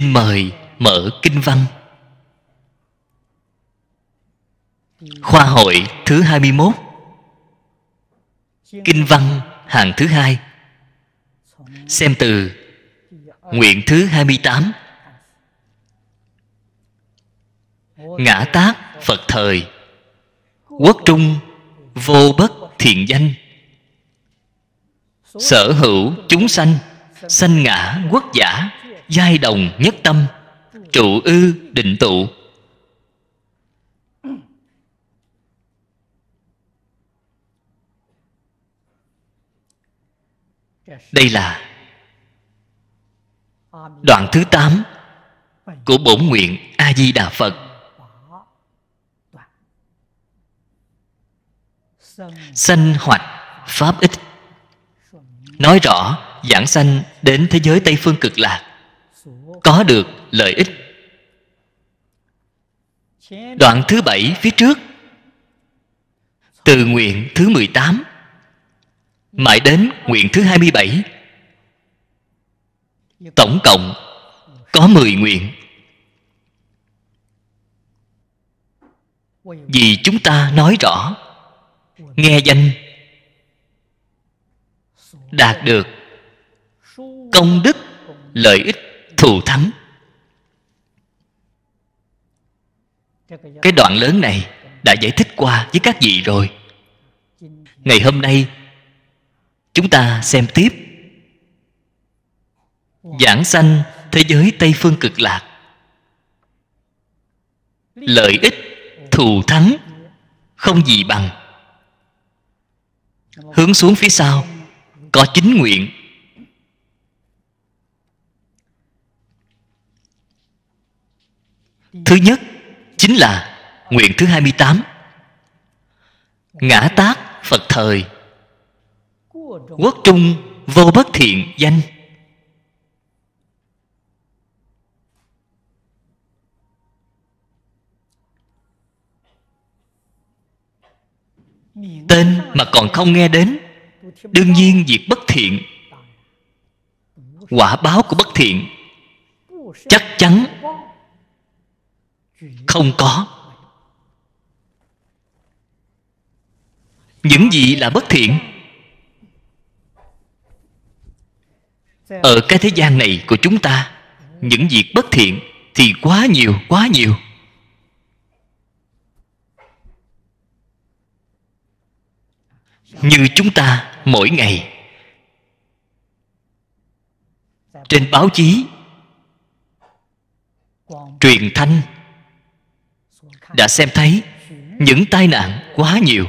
Xin mời mở kinh văn Khoa hội thứ 21 Kinh văn hàng thứ hai Xem từ Nguyện thứ 28 Ngã tác Phật thời Quốc trung Vô bất thiện danh Sở hữu chúng sanh Sanh ngã quốc giả giai đồng nhất tâm trụ ư định tụ đây là đoạn thứ tám của bổn nguyện a di đà phật sanh hoạt pháp ích nói rõ giảng sanh đến thế giới tây phương cực lạc có được lợi ích đoạn thứ bảy phía trước từ nguyện thứ 18 mãi đến nguyện thứ 27 tổng cộng có 10 nguyện vì chúng ta nói rõ nghe danh đạt được công đức lợi ích thù thắng cái đoạn lớn này đã giải thích qua với các vị rồi ngày hôm nay chúng ta xem tiếp giảng sanh thế giới tây phương cực lạc lợi ích thù thắng không gì bằng hướng xuống phía sau có chính nguyện Thứ nhất chính là nguyện thứ 28 Ngã tác Phật thời Quốc trung vô bất thiện danh Tên mà còn không nghe đến Đương nhiên việc bất thiện Quả báo của bất thiện Chắc chắn không có những gì là bất thiện ở cái thế gian này của chúng ta những việc bất thiện thì quá nhiều quá nhiều như chúng ta mỗi ngày trên báo chí truyền thanh đã xem thấy những tai nạn quá nhiều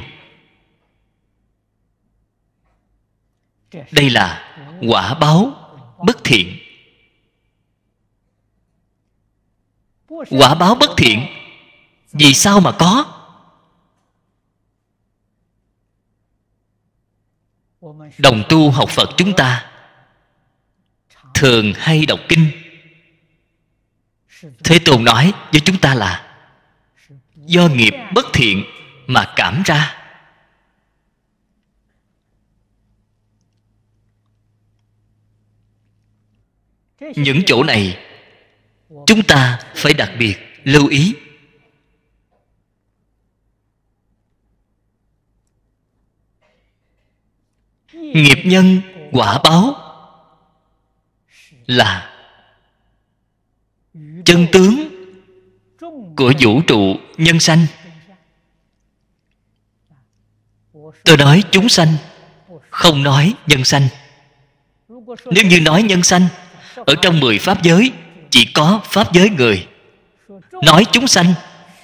đây là quả báo bất thiện quả báo bất thiện vì sao mà có đồng tu học phật chúng ta thường hay đọc kinh thế tôn nói với chúng ta là do nghiệp bất thiện mà cảm ra những chỗ này chúng ta phải đặc biệt lưu ý nghiệp nhân quả báo là chân tướng của vũ trụ nhân sanh tôi nói chúng sanh không nói nhân sanh nếu như nói nhân sanh ở trong mười pháp giới chỉ có pháp giới người nói chúng sanh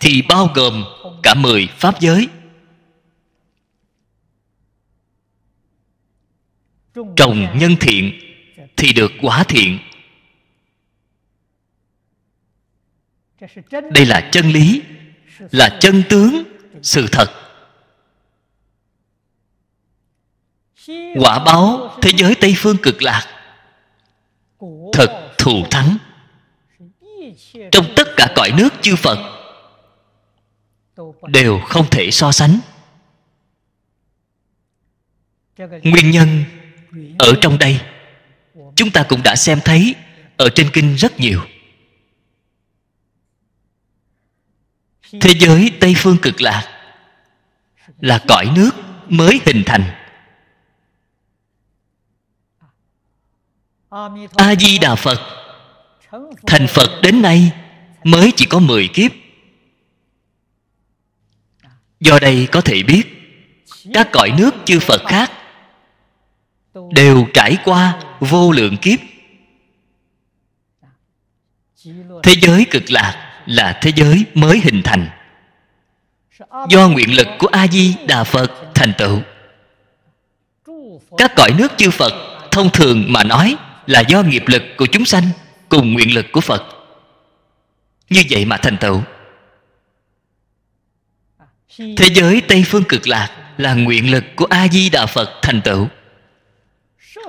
thì bao gồm cả mười pháp giới trồng nhân thiện thì được quả thiện đây là chân lý là chân tướng sự thật quả báo thế giới tây phương cực lạc thật thù thắng trong tất cả cõi nước chư phật đều không thể so sánh nguyên nhân ở trong đây chúng ta cũng đã xem thấy ở trên kinh rất nhiều thế giới tây phương cực lạc là cõi nước mới hình thành a di đà phật thành phật đến nay mới chỉ có 10 kiếp do đây có thể biết các cõi nước chư phật khác đều trải qua vô lượng kiếp thế giới cực lạc là thế giới mới hình thành do nguyện lực của a di đà phật thành tựu các cõi nước chư phật thông thường mà nói là do nghiệp lực của chúng sanh cùng nguyện lực của phật như vậy mà thành tựu thế giới tây phương cực lạc là nguyện lực của a di đà phật thành tựu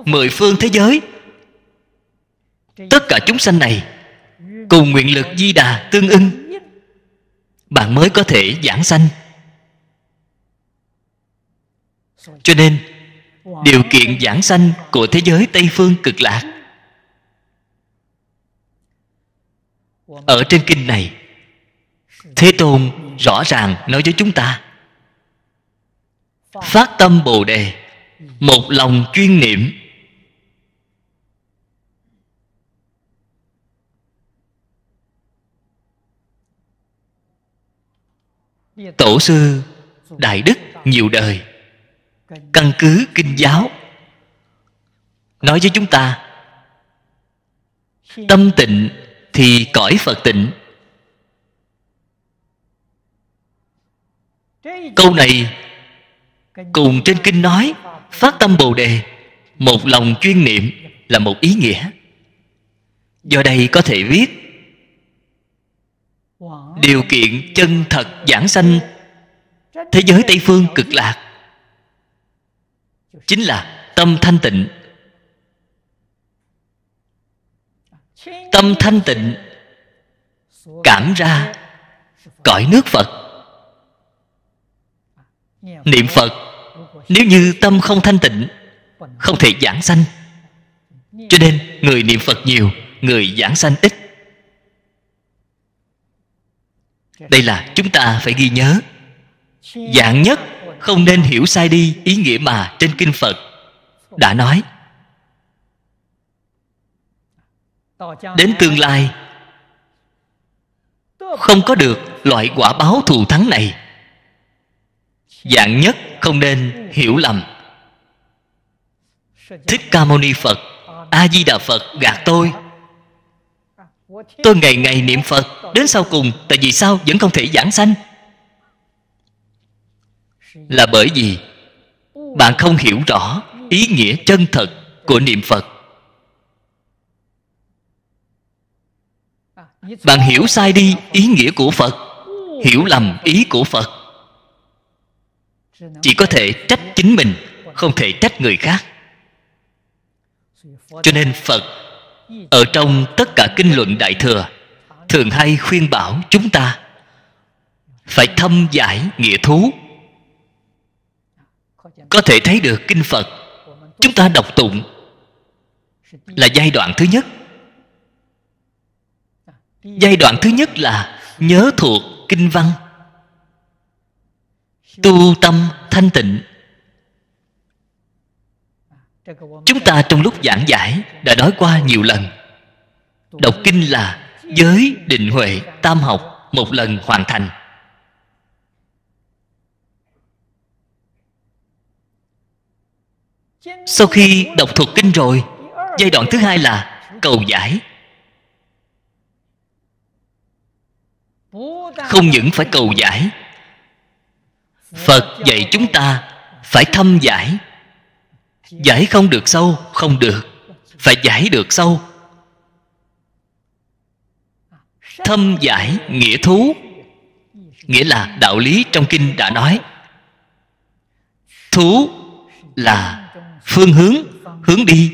mười phương thế giới tất cả chúng sanh này cùng nguyện lực di đà tương ưng bạn mới có thể giảng sanh cho nên điều kiện giảng sanh của thế giới tây phương cực lạc ở trên kinh này thế tôn rõ ràng nói với chúng ta phát tâm bồ đề một lòng chuyên niệm tổ sư đại đức nhiều đời căn cứ kinh giáo nói với chúng ta tâm tịnh thì cõi phật tịnh câu này cùng trên kinh nói phát tâm bồ đề một lòng chuyên niệm là một ý nghĩa do đây có thể viết điều kiện chân thật giảng sanh thế giới tây phương cực lạc chính là tâm thanh tịnh tâm thanh tịnh cảm ra cõi nước phật niệm phật nếu như tâm không thanh tịnh không thể giảng sanh cho nên người niệm phật nhiều người giảng sanh ít đây là chúng ta phải ghi nhớ dạng nhất không nên hiểu sai đi ý nghĩa mà trên kinh phật đã nói đến tương lai không có được loại quả báo thù thắng này dạng nhất không nên hiểu lầm thích ca mâu ni phật a di đà phật gạt tôi tôi ngày ngày niệm phật đến sau cùng tại vì sao vẫn không thể giảng sanh là bởi vì bạn không hiểu rõ ý nghĩa chân thật của niệm phật bạn hiểu sai đi ý nghĩa của phật hiểu lầm ý của phật chỉ có thể trách chính mình không thể trách người khác cho nên phật ở trong tất cả kinh luận đại thừa thường hay khuyên bảo chúng ta phải thâm giải nghĩa thú có thể thấy được kinh phật chúng ta đọc tụng là giai đoạn thứ nhất giai đoạn thứ nhất là nhớ thuộc kinh văn tu tâm thanh tịnh chúng ta trong lúc giảng giải đã nói qua nhiều lần đọc kinh là giới định huệ tam học một lần hoàn thành sau khi đọc thuộc kinh rồi giai đoạn thứ hai là cầu giải không những phải cầu giải phật dạy chúng ta phải thâm giải giải không được sâu không được phải giải được sâu thâm giải nghĩa thú nghĩa là đạo lý trong kinh đã nói thú là phương hướng hướng đi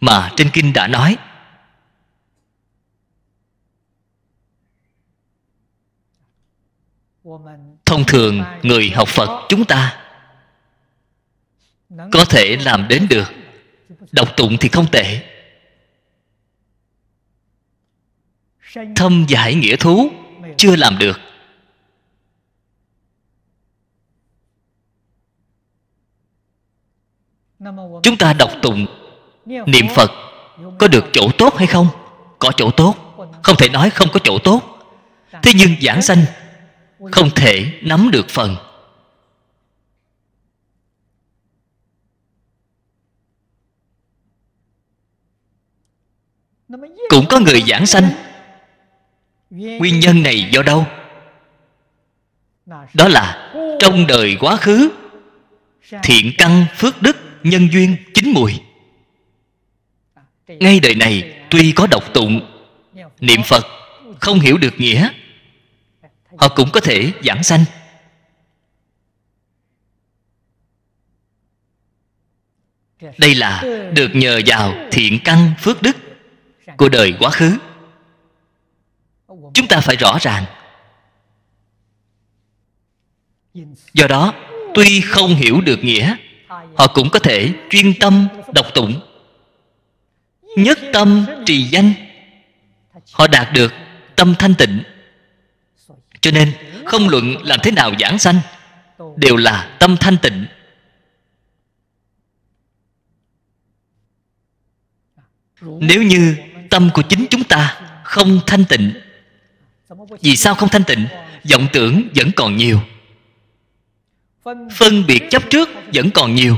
mà trên kinh đã nói thông thường người học phật chúng ta có thể làm đến được đọc tụng thì không tệ thâm giải nghĩa thú chưa làm được chúng ta đọc tụng niệm phật có được chỗ tốt hay không có chỗ tốt không thể nói không có chỗ tốt thế nhưng giảng sanh không thể nắm được phần cũng có người giảng sanh nguyên nhân này do đâu đó là trong đời quá khứ thiện căn phước đức nhân duyên chín mùi ngay đời này tuy có độc tụng niệm phật không hiểu được nghĩa họ cũng có thể giảng sanh đây là được nhờ vào thiện căn phước đức của đời quá khứ chúng ta phải rõ ràng do đó tuy không hiểu được nghĩa họ cũng có thể chuyên tâm đọc tụng nhất tâm trì danh họ đạt được tâm thanh tịnh cho nên không luận làm thế nào giảng sanh đều là tâm thanh tịnh nếu như tâm của chính chúng ta không thanh tịnh vì sao không thanh tịnh vọng tưởng vẫn còn nhiều phân biệt chấp trước vẫn còn nhiều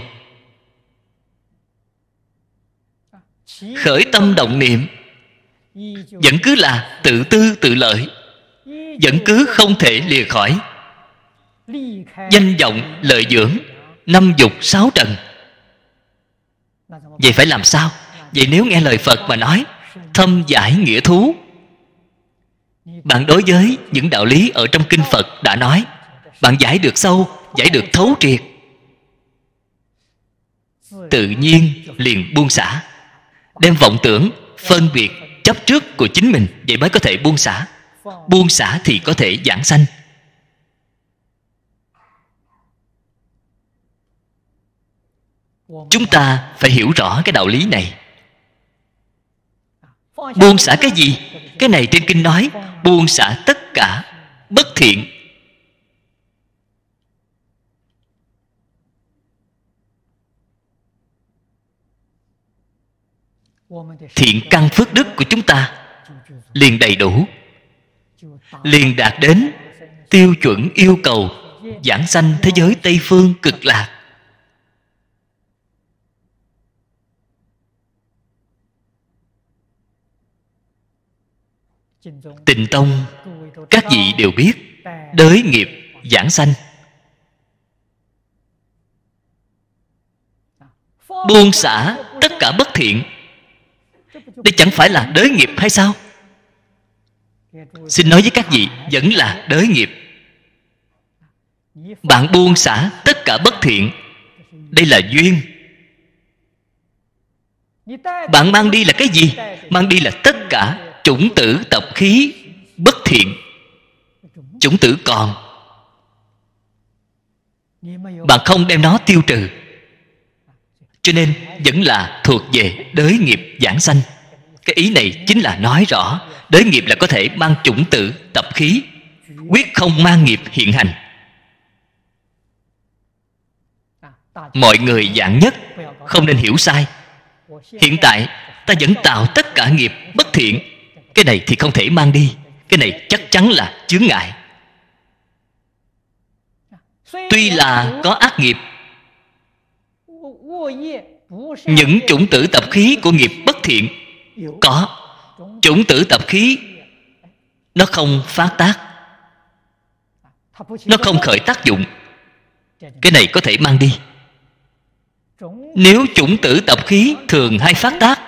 khởi tâm động niệm vẫn cứ là tự tư tự lợi vẫn cứ không thể lìa khỏi danh vọng lợi dưỡng năm dục sáu trần vậy phải làm sao vậy nếu nghe lời phật mà nói thâm giải nghĩa thú bạn đối với những đạo lý ở trong kinh phật đã nói bạn giải được sâu giải được thấu triệt tự nhiên liền buông xả đem vọng tưởng phân biệt chấp trước của chính mình vậy mới có thể buông xả buông xả thì có thể giảng sanh chúng ta phải hiểu rõ cái đạo lý này buông xả cái gì cái này trên kinh nói buông xả tất cả bất thiện thiện căn phước đức của chúng ta liền đầy đủ liền đạt đến tiêu chuẩn yêu cầu giảng sanh thế giới tây phương cực lạc tịnh tông các vị đều biết đới nghiệp giảng sanh buông xả tất cả bất thiện đây chẳng phải là đới nghiệp hay sao xin nói với các vị vẫn là đới nghiệp bạn buông xả tất cả bất thiện đây là duyên bạn mang đi là cái gì mang đi là tất cả chủng tử tập khí bất thiện chủng tử còn bạn không đem nó tiêu trừ cho nên vẫn là thuộc về đới nghiệp giảng sanh cái ý này chính là nói rõ đới nghiệp là có thể mang chủng tử tập khí quyết không mang nghiệp hiện hành mọi người dạng nhất không nên hiểu sai hiện tại ta vẫn tạo tất cả nghiệp bất thiện cái này thì không thể mang đi Cái này chắc chắn là chướng ngại Tuy là có ác nghiệp Những chủng tử tập khí của nghiệp bất thiện Có Chủng tử tập khí Nó không phát tác Nó không khởi tác dụng Cái này có thể mang đi Nếu chủng tử tập khí thường hay phát tác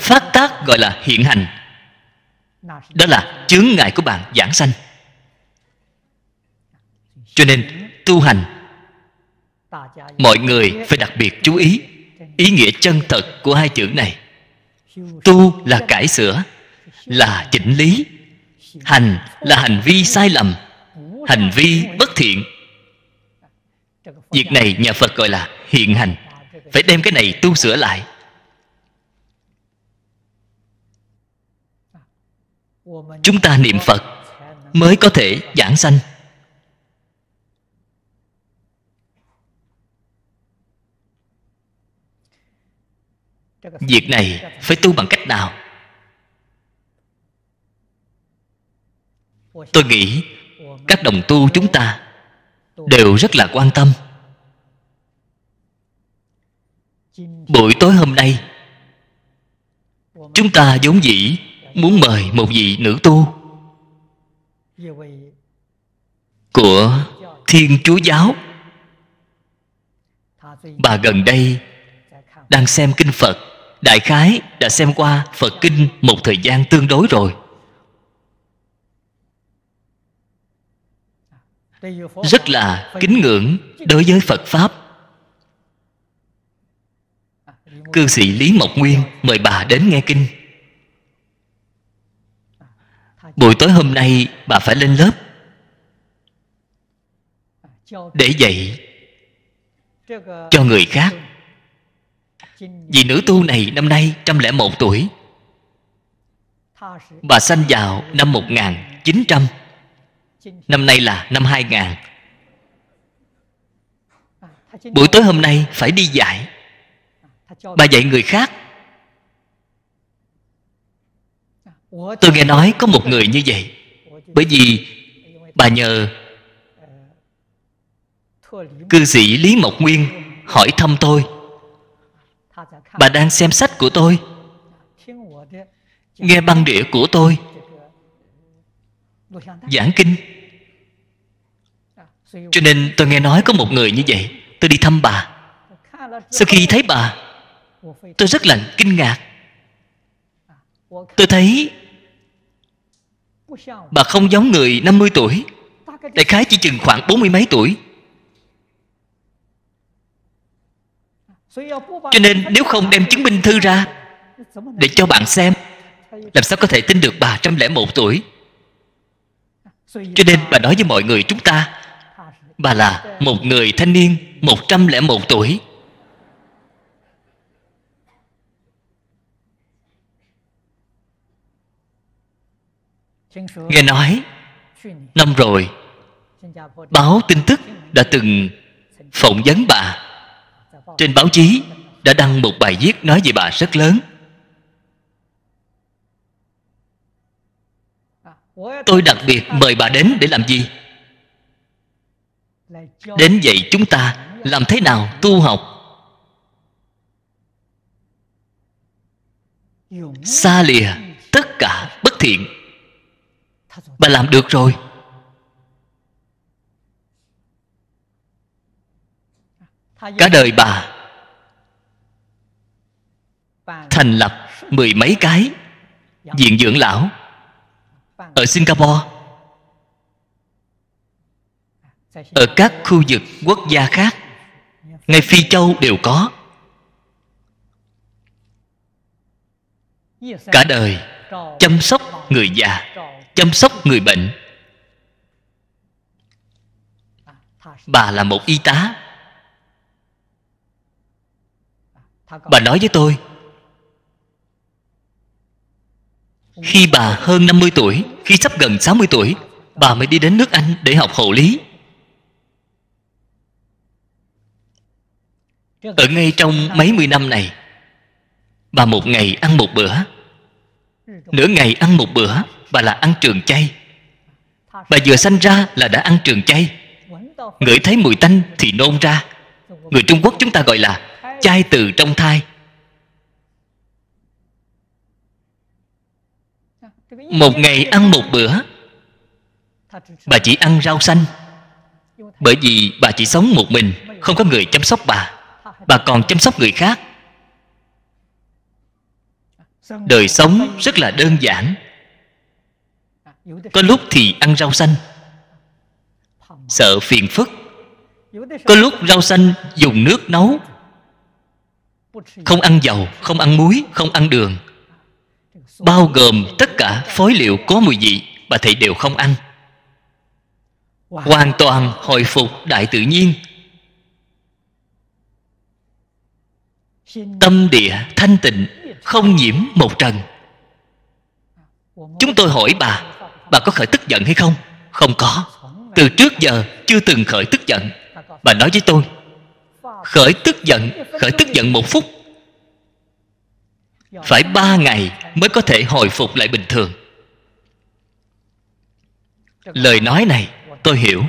Phát tác gọi là hiện hành đó là chướng ngại của bạn giảng sanh cho nên tu hành mọi người phải đặc biệt chú ý ý nghĩa chân thật của hai chữ này tu là cải sửa là chỉnh lý hành là hành vi sai lầm hành vi bất thiện việc này nhà phật gọi là hiện hành phải đem cái này tu sửa lại chúng ta niệm phật mới có thể giảng sanh việc này phải tu bằng cách nào tôi nghĩ các đồng tu chúng ta đều rất là quan tâm buổi tối hôm nay chúng ta vốn dĩ muốn mời một vị nữ tu của thiên chúa giáo bà gần đây đang xem kinh phật đại khái đã xem qua phật kinh một thời gian tương đối rồi rất là kính ngưỡng đối với phật pháp cư sĩ lý mộc nguyên mời bà đến nghe kinh buổi tối hôm nay bà phải lên lớp để dạy cho người khác vì nữ tu này năm nay trăm lẻ một tuổi Bà sanh vào năm một nghìn chín trăm, Năm nay là năm hai nghìn. Buổi tối hôm nay phải đi dạy Bà dạy người khác tôi nghe nói có một người như vậy bởi vì bà nhờ cư sĩ lý mộc nguyên hỏi thăm tôi bà đang xem sách của tôi nghe băng đĩa của tôi giảng kinh cho nên tôi nghe nói có một người như vậy tôi đi thăm bà sau khi thấy bà tôi rất là kinh ngạc tôi thấy Bà không giống người 50 tuổi Đại khái chỉ chừng khoảng bốn mươi mấy tuổi Cho nên nếu không đem chứng minh thư ra Để cho bạn xem Làm sao có thể tin được bà trăm lẻ một tuổi Cho nên bà nói với mọi người chúng ta Bà là một người thanh niên một trăm lẻ một tuổi nghe nói năm rồi báo tin tức đã từng phỏng vấn bà trên báo chí đã đăng một bài viết nói về bà rất lớn tôi đặc biệt mời bà đến để làm gì đến dạy chúng ta làm thế nào tu học xa lìa tất cả bất thiện bà làm được rồi cả đời bà thành lập mười mấy cái dạ. viện dưỡng lão ở singapore dạ, ở các khu vực quốc gia khác ngay phi châu đều có dạ, cả đời chăm sóc người già chăm sóc người bệnh bà là một y tá bà nói với tôi khi bà hơn 50 tuổi khi sắp gần 60 tuổi bà mới đi đến nước anh để học hộ lý ở ngay trong mấy mươi năm này bà một ngày ăn một bữa nửa ngày ăn một bữa bà là ăn trường chay Bà vừa sanh ra là đã ăn trường chay Ngửi thấy mùi tanh thì nôn ra Người Trung Quốc chúng ta gọi là Chay từ trong thai Một ngày ăn một bữa Bà chỉ ăn rau xanh Bởi vì bà chỉ sống một mình Không có người chăm sóc bà Bà còn chăm sóc người khác Đời sống rất là đơn giản có lúc thì ăn rau xanh sợ phiền phức có lúc rau xanh dùng nước nấu không ăn dầu không ăn muối không ăn đường bao gồm tất cả phối liệu có mùi vị bà thầy đều không ăn hoàn toàn hồi phục đại tự nhiên tâm địa thanh tịnh không nhiễm một trần chúng tôi hỏi bà Bà có khởi tức giận hay không Không có Từ trước giờ chưa từng khởi tức giận Bà nói với tôi Khởi tức giận Khởi tức giận một phút Phải ba ngày mới có thể hồi phục lại bình thường Lời nói này tôi hiểu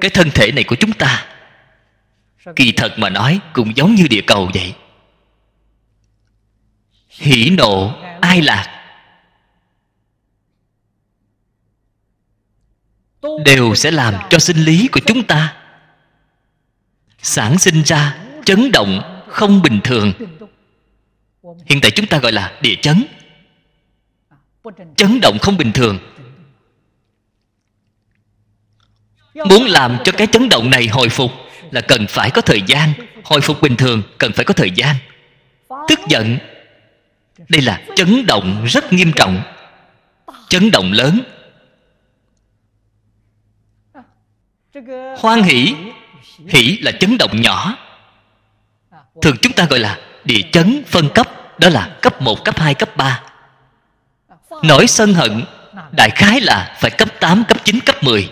Cái thân thể này của chúng ta Kỳ thật mà nói cũng giống như địa cầu vậy Hỷ nộ, ai lạc đều sẽ làm cho sinh lý của chúng ta sản sinh ra chấn động không bình thường hiện tại chúng ta gọi là địa chấn chấn động không bình thường muốn làm cho cái chấn động này hồi phục là cần phải có thời gian hồi phục bình thường cần phải có thời gian tức giận đây là chấn động rất nghiêm trọng chấn động lớn hoan hỷ hỷ là chấn động nhỏ thường chúng ta gọi là địa chấn phân cấp đó là cấp 1, cấp 2, cấp 3 nổi sân hận đại khái là phải cấp 8, cấp 9, cấp 10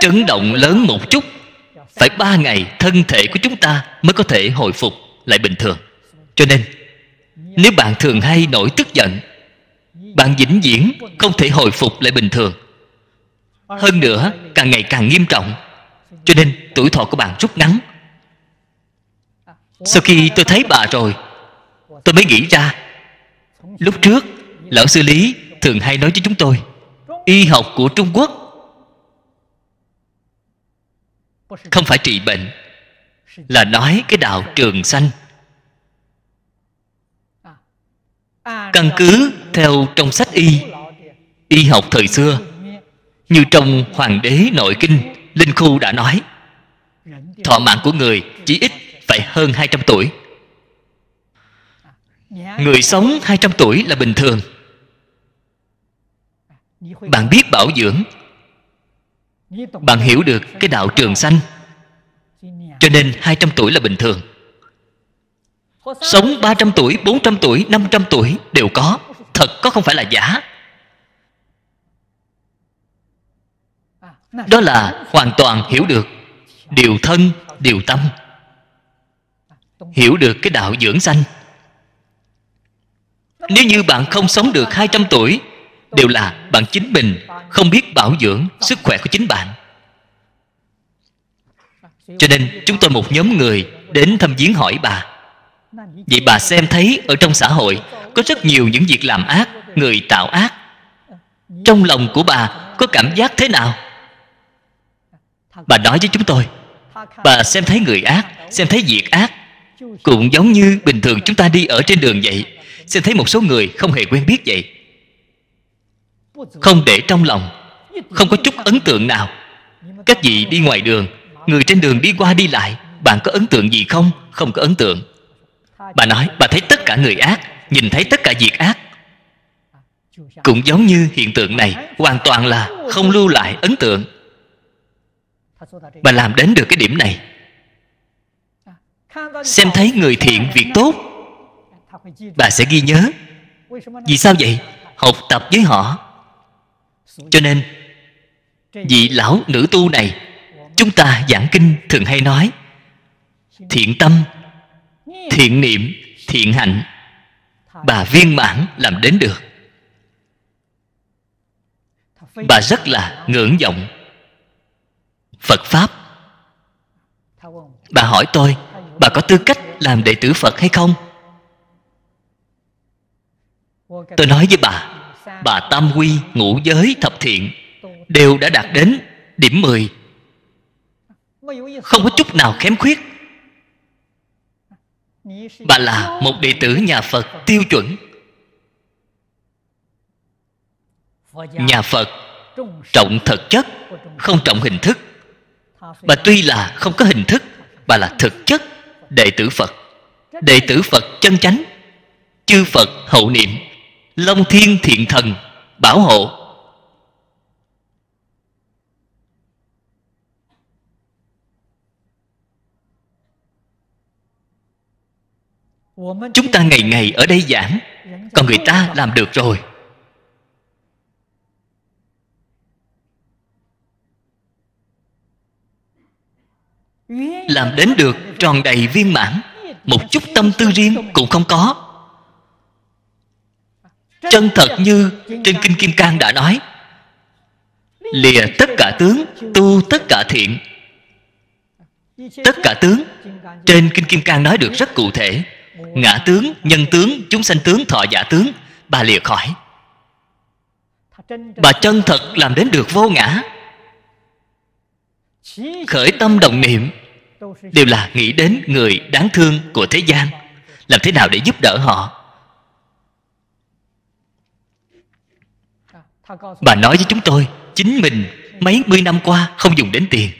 chấn động lớn một chút phải ba ngày thân thể của chúng ta mới có thể hồi phục lại bình thường cho nên nếu bạn thường hay nổi tức giận bạn vĩnh viễn không thể hồi phục lại bình thường hơn nữa càng ngày càng nghiêm trọng cho nên tuổi thọ của bạn rút ngắn sau khi tôi thấy bà rồi tôi mới nghĩ ra lúc trước lão sư lý thường hay nói với chúng tôi y học của trung quốc không phải trị bệnh là nói cái đạo trường sanh căn cứ theo trong sách y y học thời xưa như trong hoàng đế nội kinh linh khu đã nói thọ mạng của người chỉ ít phải hơn 200 tuổi người sống 200 tuổi là bình thường bạn biết bảo dưỡng bạn hiểu được cái đạo trường sanh cho nên 200 tuổi là bình thường Sống 300 tuổi, 400 tuổi, 500 tuổi đều có thật có không phải là giả đó là hoàn toàn hiểu được điều thân điều tâm hiểu được cái đạo dưỡng sanh nếu như bạn không sống được 200 tuổi Đều là bạn chính mình Không biết bảo dưỡng sức khỏe của chính bạn Cho nên chúng tôi một nhóm người Đến thăm viếng hỏi bà vì bà xem thấy ở trong xã hội có rất nhiều những việc làm ác người tạo ác trong lòng của bà có cảm giác thế nào bà nói với chúng tôi bà xem thấy người ác xem thấy việc ác cũng giống như bình thường chúng ta đi ở trên đường vậy xem thấy một số người không hề quen biết vậy không để trong lòng không có chút ấn tượng nào các vị đi ngoài đường người trên đường đi qua đi lại bạn có ấn tượng gì không không có ấn tượng bà nói bà thấy tất cả người ác nhìn thấy tất cả việc ác cũng giống như hiện tượng này hoàn toàn là không lưu lại ấn tượng mà làm đến được cái điểm này xem thấy người thiện việc tốt bà sẽ ghi nhớ vì sao vậy học tập với họ cho nên vị lão nữ tu này chúng ta giảng kinh thường hay nói thiện tâm thiện niệm thiện hạnh bà viên mãn làm đến được bà rất là ngưỡng vọng phật pháp bà hỏi tôi bà có tư cách làm đệ tử phật hay không tôi nói với bà bà tam quy ngũ giới thập thiện đều đã đạt đến điểm mười không có chút nào kém khuyết bạn là một đệ tử nhà phật tiêu chuẩn nhà phật trọng thực chất không trọng hình thức bà tuy là không có hình thức bà là thực chất đệ tử phật đệ tử phật chân chánh chư phật hậu niệm long thiên thiện thần bảo hộ chúng ta ngày ngày ở đây giảng còn người ta làm được rồi làm đến được tròn đầy viên mãn một chút tâm tư riêng cũng không có chân thật như trên kinh kim cang đã nói lìa tất cả tướng tu tất cả thiện tất cả tướng trên kinh kim cang nói được rất cụ thể ngã tướng nhân tướng chúng sanh tướng thọ giả tướng bà lìa khỏi bà chân thật làm đến được vô ngã khởi tâm đồng niệm đều là nghĩ đến người đáng thương của thế gian làm thế nào để giúp đỡ họ bà nói với chúng tôi chính mình mấy mươi năm qua không dùng đến tiền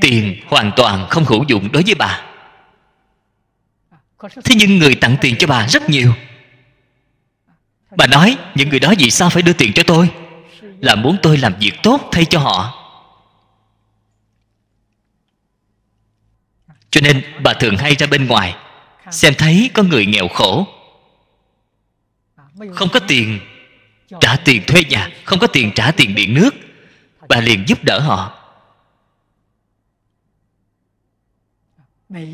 tiền hoàn toàn không hữu dụng đối với bà thế nhưng người tặng tiền cho bà rất nhiều bà nói những người đó vì sao phải đưa tiền cho tôi là muốn tôi làm việc tốt thay cho họ cho nên bà thường hay ra bên ngoài xem thấy có người nghèo khổ không có tiền trả tiền thuê nhà không có tiền trả tiền điện nước bà liền giúp đỡ họ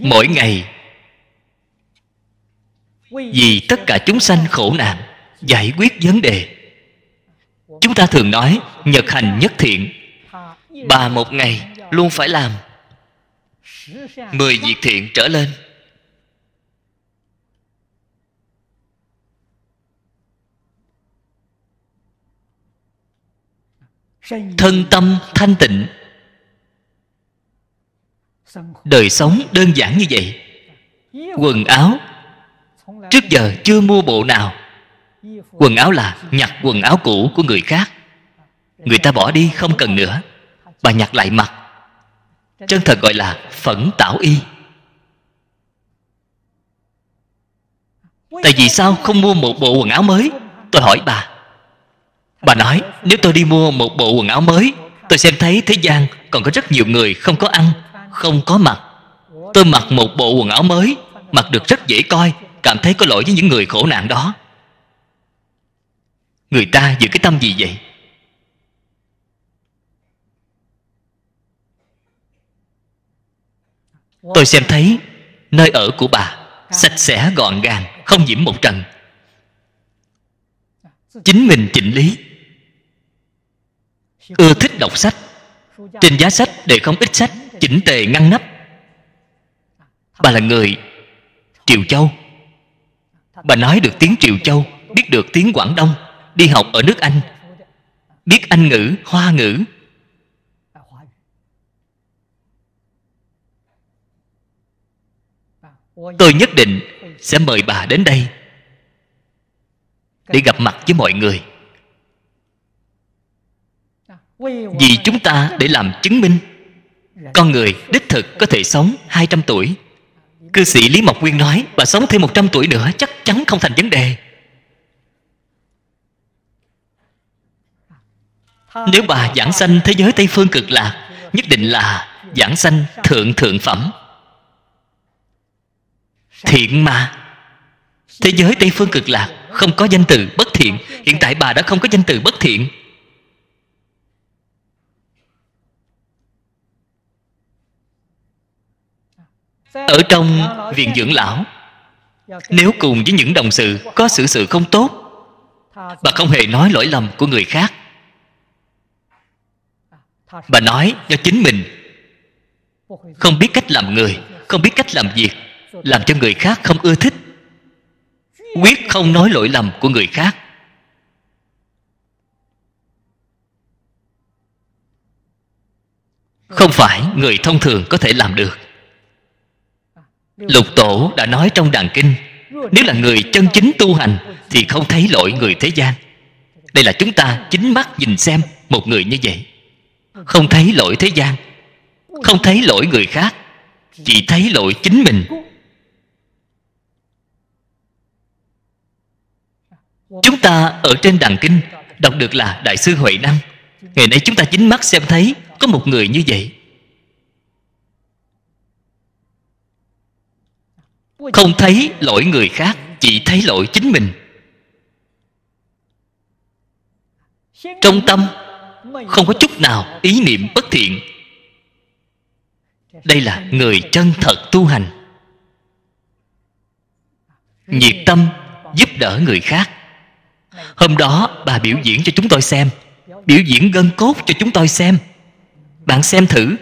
mỗi ngày vì tất cả chúng sanh khổ nạn giải quyết vấn đề chúng ta thường nói nhật hành nhất thiện bà một ngày luôn phải làm mười việc thiện trở lên thân tâm thanh tịnh đời sống đơn giản như vậy quần áo Trước giờ chưa mua bộ nào Quần áo là nhặt quần áo cũ của người khác Người ta bỏ đi không cần nữa Bà nhặt lại mặc Chân thật gọi là phẫn tảo y Tại vì sao không mua một bộ quần áo mới Tôi hỏi bà Bà nói nếu tôi đi mua một bộ quần áo mới Tôi xem thấy thế gian còn có rất nhiều người không có ăn Không có mặc Tôi mặc một bộ quần áo mới Mặc được rất dễ coi cảm thấy có lỗi với những người khổ nạn đó người ta giữ cái tâm gì vậy tôi xem thấy nơi ở của bà sạch sẽ gọn gàng không nhiễm một trần chính mình chỉnh lý ưa thích đọc sách trên giá sách để không ít sách chỉnh tề ngăn nắp bà là người triều châu Bà nói được tiếng Triều Châu Biết được tiếng Quảng Đông Đi học ở nước Anh Biết Anh ngữ, Hoa ngữ Tôi nhất định sẽ mời bà đến đây Để gặp mặt với mọi người Vì chúng ta để làm chứng minh Con người đích thực có thể sống 200 tuổi Cư sĩ Lý Mộc nguyên nói Bà sống thêm 100 tuổi nữa chắc chắn không thành vấn đề Nếu bà giảng sanh thế giới Tây Phương cực lạc Nhất định là giảng sanh thượng thượng phẩm Thiện mà Thế giới Tây Phương cực lạc Không có danh từ bất thiện Hiện tại bà đã không có danh từ bất thiện ở trong viện dưỡng lão nếu cùng với những đồng sự có sự sự không tốt bà không hề nói lỗi lầm của người khác bà nói cho chính mình không biết cách làm người không biết cách làm việc làm cho người khác không ưa thích quyết không nói lỗi lầm của người khác không phải người thông thường có thể làm được Lục Tổ đã nói trong đàn kinh Nếu là người chân chính tu hành Thì không thấy lỗi người thế gian Đây là chúng ta chính mắt nhìn xem Một người như vậy Không thấy lỗi thế gian Không thấy lỗi người khác Chỉ thấy lỗi chính mình Chúng ta ở trên đàn kinh Đọc được là Đại sư Huệ Năng Ngày nay chúng ta chính mắt xem thấy Có một người như vậy không thấy lỗi người khác chỉ thấy lỗi chính mình trong tâm không có chút nào ý niệm bất thiện đây là người chân thật tu hành nhiệt tâm giúp đỡ người khác hôm đó bà biểu diễn cho chúng tôi xem biểu diễn gân cốt cho chúng tôi xem bạn xem thử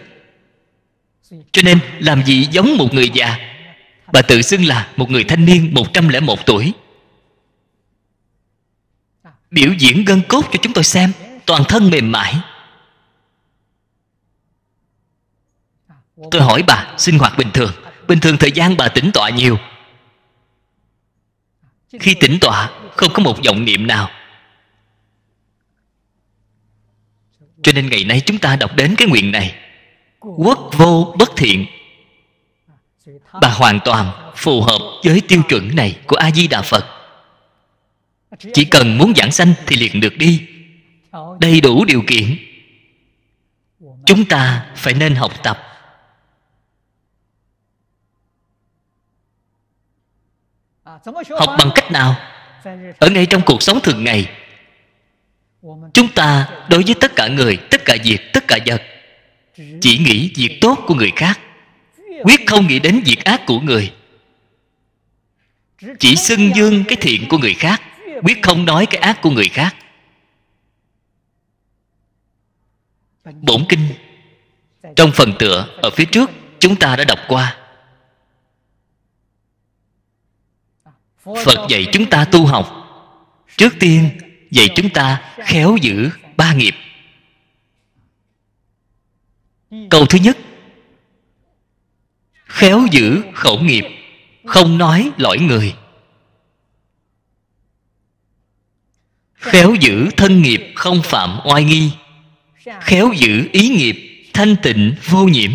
cho nên làm gì giống một người già Bà tự xưng là một người thanh niên 101 tuổi Biểu diễn gân cốt cho chúng tôi xem Toàn thân mềm mại Tôi hỏi bà sinh hoạt bình thường Bình thường thời gian bà tĩnh tọa nhiều Khi tĩnh tọa Không có một vọng niệm nào Cho nên ngày nay chúng ta đọc đến cái nguyện này Quốc vô bất thiện bà hoàn toàn phù hợp với tiêu chuẩn này của a di đà phật chỉ cần muốn giảng sanh thì liền được đi đầy đủ điều kiện chúng ta phải nên học tập học bằng cách nào ở ngay trong cuộc sống thường ngày chúng ta đối với tất cả người tất cả việc tất cả vật chỉ nghĩ việc tốt của người khác quyết không nghĩ đến việc ác của người chỉ xưng dương cái thiện của người khác quyết không nói cái ác của người khác bổn kinh trong phần tựa ở phía trước chúng ta đã đọc qua phật dạy chúng ta tu học trước tiên dạy chúng ta khéo giữ ba nghiệp câu thứ nhất khéo giữ khẩu nghiệp không nói lỗi người khéo giữ thân nghiệp không phạm oai nghi khéo giữ ý nghiệp thanh tịnh vô nhiễm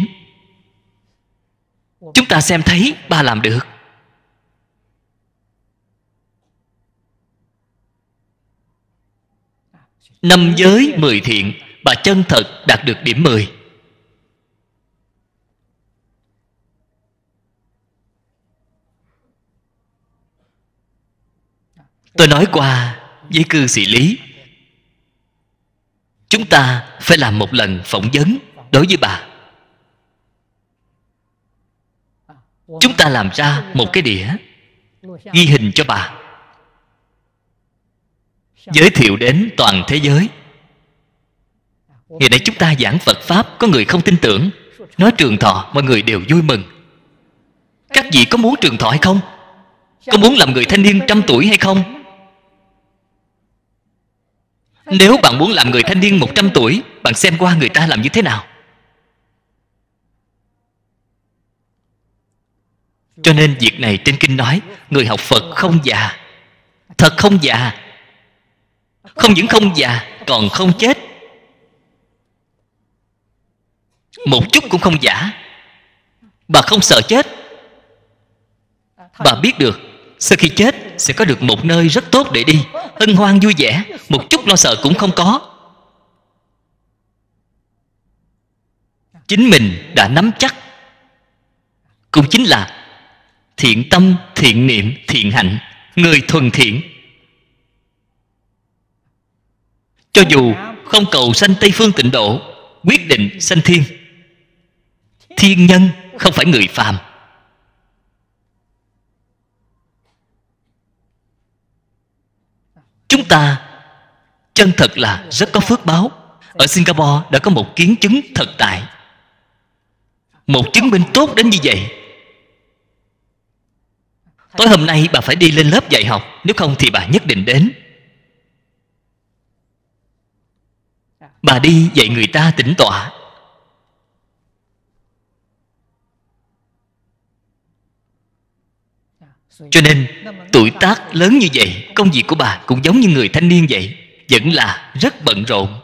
chúng ta xem thấy bà làm được năm giới mười thiện bà chân thật đạt được điểm mười tôi nói qua với cư sĩ lý chúng ta phải làm một lần phỏng vấn đối với bà chúng ta làm ra một cái đĩa ghi hình cho bà giới thiệu đến toàn thế giới ngày nay chúng ta giảng phật pháp có người không tin tưởng nói trường thọ mọi người đều vui mừng các vị có muốn trường thọ hay không có muốn làm người thanh niên trăm tuổi hay không nếu bạn muốn làm người thanh niên 100 tuổi Bạn xem qua người ta làm như thế nào Cho nên việc này trên kinh nói Người học Phật không già Thật không già Không những không già Còn không chết Một chút cũng không giả Bà không sợ chết Bà biết được Sau khi chết sẽ có được một nơi rất tốt để đi hân hoan vui vẻ một chút lo sợ cũng không có chính mình đã nắm chắc cũng chính là thiện tâm thiện niệm thiện hạnh người thuần thiện cho dù không cầu sanh tây phương tịnh độ quyết định sanh thiên thiên nhân không phải người phàm Chúng ta chân thật là rất có phước báo Ở Singapore đã có một kiến chứng thật tại Một chứng minh tốt đến như vậy Tối hôm nay bà phải đi lên lớp dạy học Nếu không thì bà nhất định đến Bà đi dạy người ta tỉnh tọa Cho nên tuổi tác lớn như vậy Công việc của bà cũng giống như người thanh niên vậy Vẫn là rất bận rộn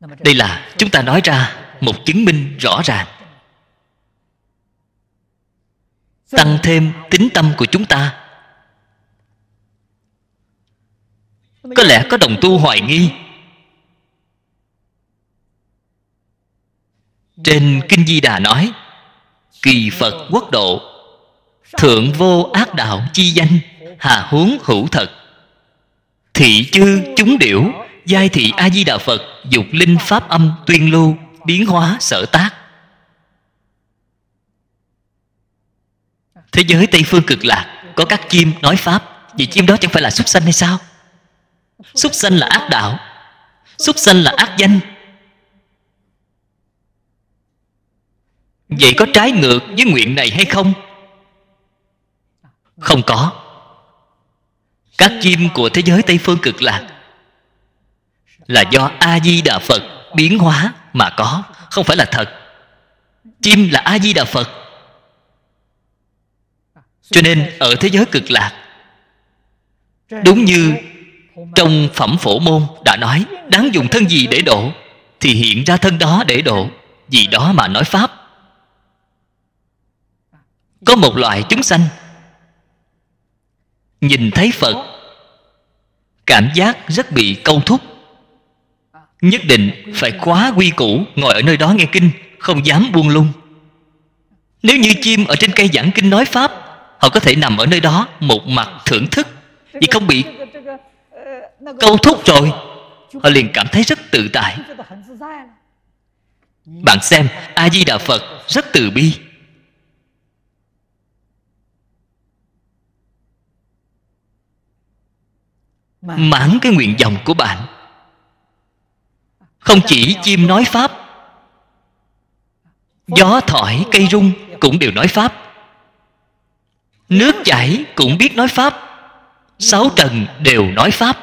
Đây là chúng ta nói ra một chứng minh rõ ràng Tăng thêm tính tâm của chúng ta Có lẽ có đồng tu hoài nghi Trên Kinh Di Đà nói Kỳ Phật quốc độ Thượng vô ác đạo chi danh Hà huống hữu thật Thị chư chúng điểu Giai thị A-di-đà Phật Dục linh pháp âm tuyên lưu Biến hóa sở tác Thế giới Tây Phương cực lạc Có các chim nói Pháp Vì chim đó chẳng phải là súc sanh hay sao Súc sanh là ác đạo Súc sanh là ác danh vậy có trái ngược với nguyện này hay không không có các chim của thế giới tây phương cực lạc là do a di đà phật biến hóa mà có không phải là thật chim là a di đà phật cho nên ở thế giới cực lạc đúng như trong phẩm phổ môn đã nói đáng dùng thân gì để độ thì hiện ra thân đó để độ vì đó mà nói pháp có một loại chúng sanh nhìn thấy phật cảm giác rất bị câu thúc nhất định phải quá quy củ ngồi ở nơi đó nghe kinh không dám buông lung nếu như chim ở trên cây giảng kinh nói pháp họ có thể nằm ở nơi đó một mặt thưởng thức vì không bị câu thúc rồi họ liền cảm thấy rất tự tại bạn xem a di đà phật rất từ bi mãn cái nguyện vọng của bạn không chỉ chim nói pháp gió thổi cây rung cũng đều nói pháp nước chảy cũng biết nói pháp sáu trần đều nói pháp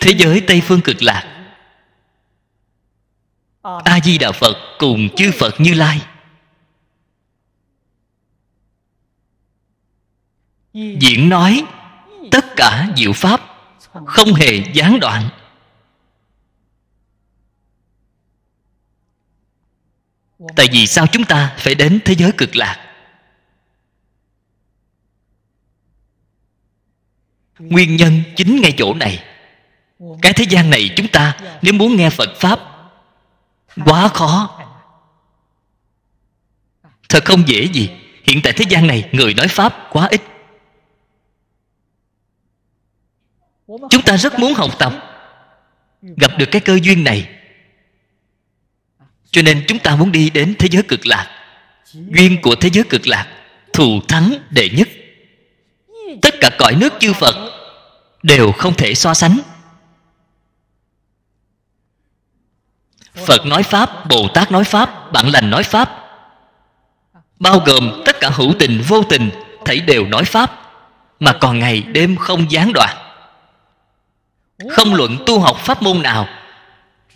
thế giới tây phương cực lạc a di đà phật cùng chư phật như lai diễn nói tất cả diệu pháp không hề gián đoạn tại vì sao chúng ta phải đến thế giới cực lạc nguyên nhân chính ngay chỗ này cái thế gian này chúng ta nếu muốn nghe phật pháp quá khó thật không dễ gì hiện tại thế gian này người nói pháp quá ít chúng ta rất muốn học tập gặp được cái cơ duyên này cho nên chúng ta muốn đi đến thế giới cực lạc duyên của thế giới cực lạc thù thắng đệ nhất tất cả cõi nước chư phật đều không thể so sánh phật nói pháp bồ tát nói pháp bạn lành nói pháp bao gồm tất cả hữu tình vô tình thảy đều nói pháp mà còn ngày đêm không gián đoạn không luận tu học pháp môn nào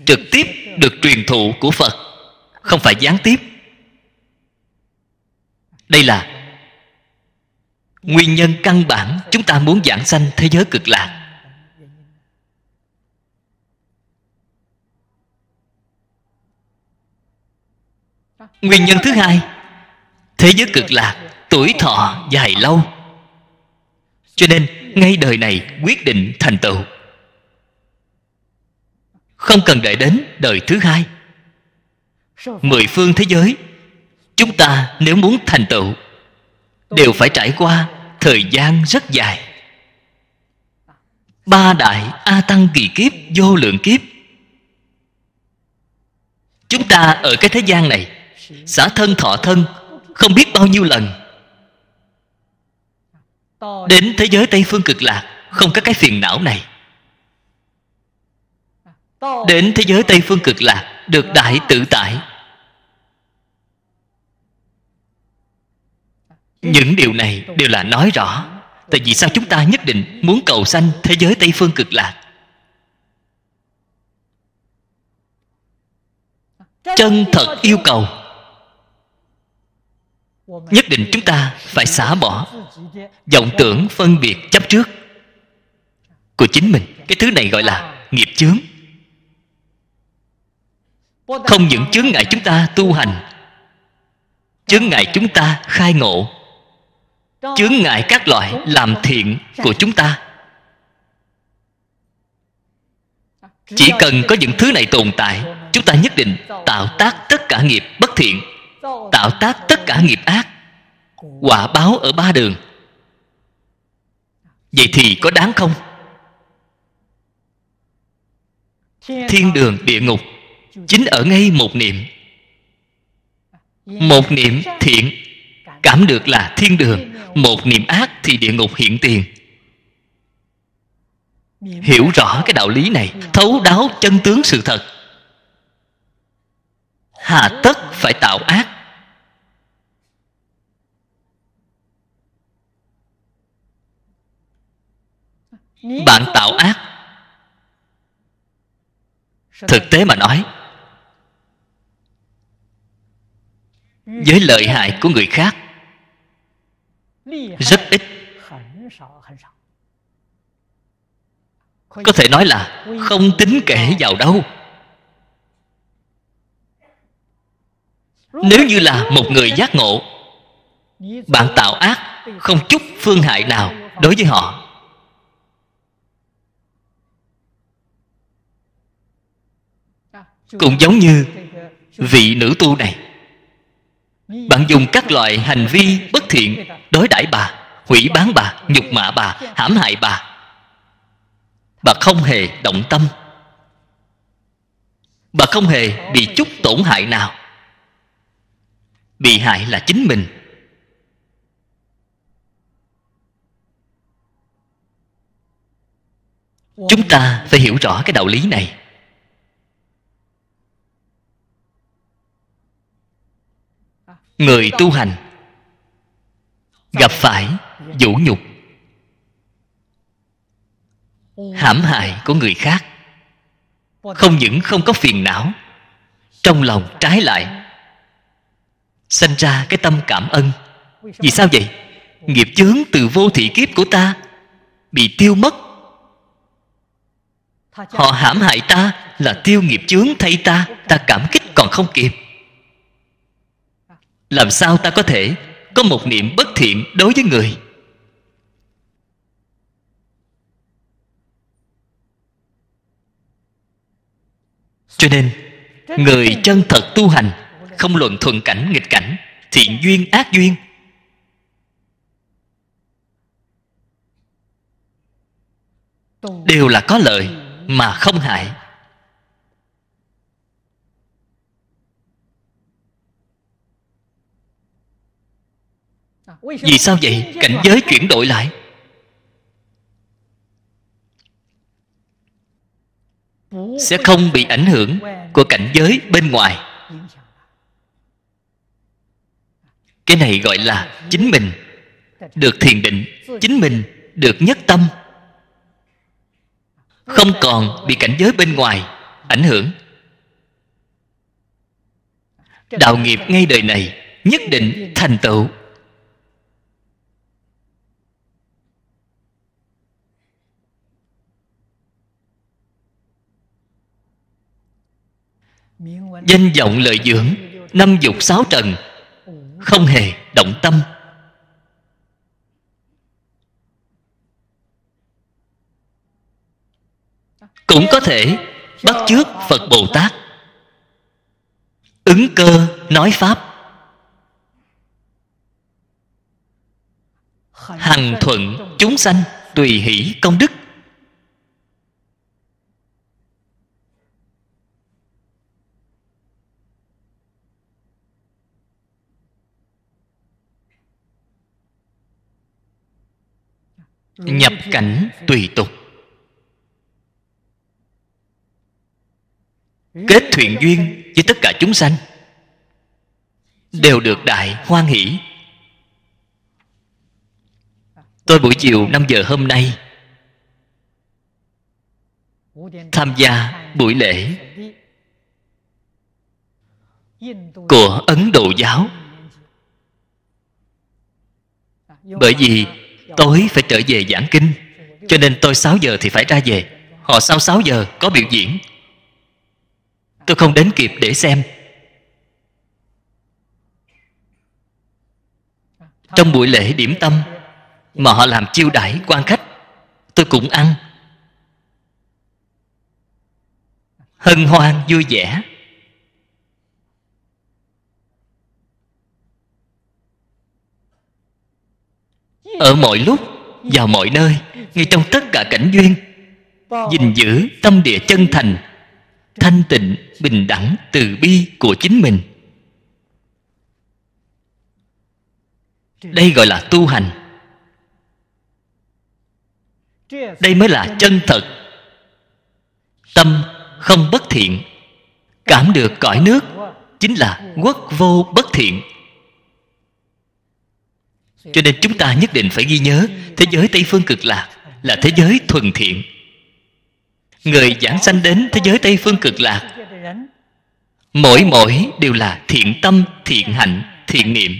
trực tiếp được truyền thụ của phật không phải gián tiếp đây là nguyên nhân căn bản chúng ta muốn giảng sanh thế giới cực lạc nguyên nhân thứ hai thế giới cực lạc tuổi thọ dài lâu cho nên ngay đời này quyết định thành tựu không cần đợi đến đời thứ hai Mười phương thế giới Chúng ta nếu muốn thành tựu Đều phải trải qua Thời gian rất dài Ba đại A Tăng kỳ kiếp Vô lượng kiếp Chúng ta ở cái thế gian này Xả thân thọ thân Không biết bao nhiêu lần Đến thế giới Tây Phương cực lạc Không có cái phiền não này đến thế giới tây phương cực lạc được đại tự tại những điều này đều là nói rõ tại vì sao chúng ta nhất định muốn cầu sanh thế giới tây phương cực lạc chân thật yêu cầu nhất định chúng ta phải xả bỏ vọng tưởng phân biệt chấp trước của chính mình cái thứ này gọi là nghiệp chướng không những chướng ngại chúng ta tu hành chướng ngại chúng ta khai ngộ chướng ngại các loại làm thiện của chúng ta chỉ cần có những thứ này tồn tại chúng ta nhất định tạo tác tất cả nghiệp bất thiện tạo tác tất cả nghiệp ác quả báo ở ba đường vậy thì có đáng không thiên đường địa ngục chính ở ngay một niệm một niệm thiện cảm được là thiên đường một niệm ác thì địa ngục hiện tiền hiểu rõ cái đạo lý này thấu đáo chân tướng sự thật hà tất phải tạo ác bạn tạo ác thực tế mà nói với lợi hại của người khác rất ít có thể nói là không tính kể vào đâu nếu như là một người giác ngộ bạn tạo ác không chút phương hại nào đối với họ cũng giống như vị nữ tu này bạn dùng các loại hành vi bất thiện đối đãi bà hủy bán bà nhục mạ bà hãm hại bà bà không hề động tâm bà không hề bị chút tổn hại nào bị hại là chính mình chúng ta phải hiểu rõ cái đạo lý này người tu hành gặp phải vũ nhục hãm hại của người khác không những không có phiền não trong lòng trái lại sanh ra cái tâm cảm ơn vì sao vậy nghiệp chướng từ vô thị kiếp của ta bị tiêu mất họ hãm hại ta là tiêu nghiệp chướng thay ta ta cảm kích còn không kịp làm sao ta có thể có một niệm bất thiện đối với người cho nên người chân thật tu hành không luận thuận cảnh nghịch cảnh thiện duyên ác duyên đều là có lợi mà không hại vì sao vậy cảnh giới chuyển đổi lại sẽ không bị ảnh hưởng của cảnh giới bên ngoài cái này gọi là chính mình được thiền định chính mình được nhất tâm không còn bị cảnh giới bên ngoài ảnh hưởng đạo nghiệp ngay đời này nhất định thành tựu danh vọng lợi dưỡng năm dục sáu trần không hề động tâm cũng có thể bắt chước phật bồ tát ứng cơ nói pháp hằng thuận chúng sanh tùy hỷ công đức nhập cảnh tùy tục kết thuyền duyên với tất cả chúng sanh đều được đại hoan hỷ tôi buổi chiều 5 giờ hôm nay tham gia buổi lễ của ấn độ giáo bởi vì Tối phải trở về giảng kinh Cho nên tôi 6 giờ thì phải ra về Họ sau 6 giờ có biểu diễn Tôi không đến kịp để xem Trong buổi lễ điểm tâm Mà họ làm chiêu đãi quan khách Tôi cũng ăn Hân hoan vui vẻ ở mọi lúc và mọi nơi ngay trong tất cả cảnh duyên gìn giữ tâm địa chân thành thanh tịnh bình đẳng từ bi của chính mình đây gọi là tu hành đây mới là chân thật tâm không bất thiện cảm được cõi nước chính là quốc vô bất thiện cho nên chúng ta nhất định phải ghi nhớ thế giới tây phương cực lạc là thế giới thuần thiện người giảng sanh đến thế giới tây phương cực lạc mỗi mỗi đều là thiện tâm thiện hạnh thiện niệm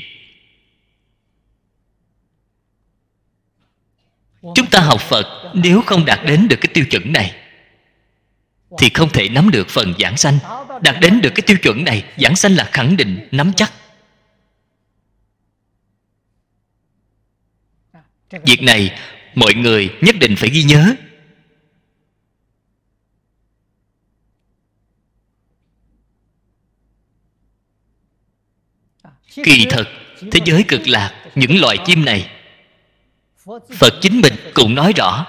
chúng ta học phật nếu không đạt đến được cái tiêu chuẩn này thì không thể nắm được phần giảng sanh đạt đến được cái tiêu chuẩn này giảng sanh là khẳng định nắm chắc việc này mọi người nhất định phải ghi nhớ kỳ thật thế giới cực lạc những loài chim này phật chính mình cũng nói rõ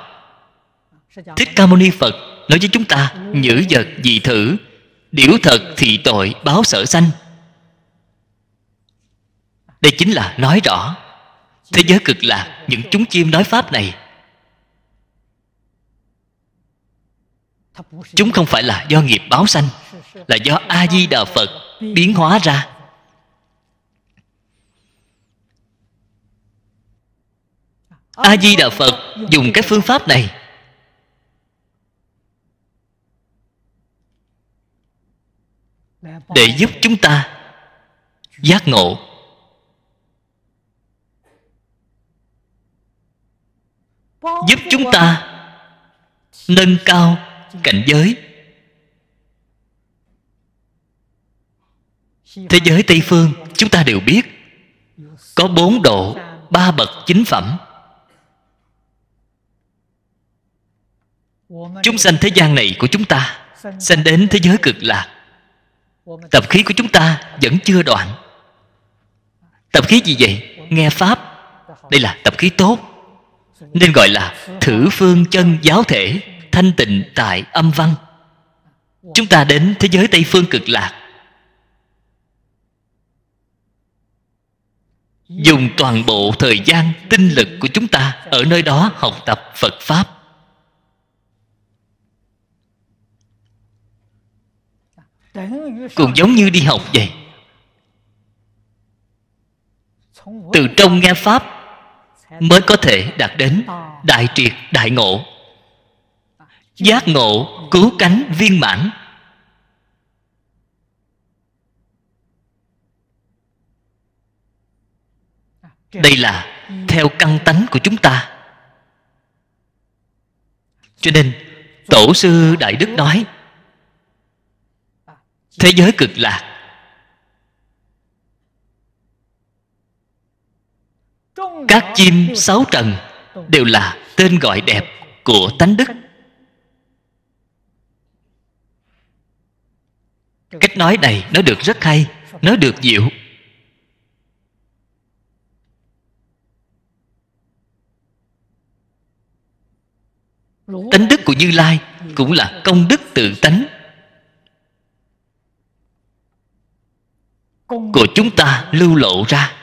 thích ca mâu ni phật nói với chúng ta nhữ vật dị thử điểu thật thì tội báo sở sanh đây chính là nói rõ thế giới cực lạc những chúng chim nói pháp này chúng không phải là do nghiệp báo sanh là do a di đà phật biến hóa ra a di đà phật dùng cái phương pháp này để giúp chúng ta giác ngộ giúp chúng ta nâng cao cảnh giới thế giới tây phương chúng ta đều biết có bốn độ ba bậc chính phẩm chúng sanh thế gian này của chúng ta sanh đến thế giới cực lạc tập khí của chúng ta vẫn chưa đoạn tập khí gì vậy nghe pháp đây là tập khí tốt nên gọi là thử phương chân giáo thể thanh tịnh tại âm văn chúng ta đến thế giới tây phương cực lạc dùng toàn bộ thời gian tinh lực của chúng ta ở nơi đó học tập phật pháp cũng giống như đi học vậy từ trong nghe pháp mới có thể đạt đến ờ. đại triệt đại ngộ giác ngộ cứu cánh viên mãn đây là theo căn tánh của chúng ta cho nên tổ sư đại đức nói ờ. thế giới cực lạc các chim sáu trần đều là tên gọi đẹp của tánh đức cách nói này nó được rất hay nó được diệu tánh đức của như lai cũng là công đức tự tánh của chúng ta lưu lộ ra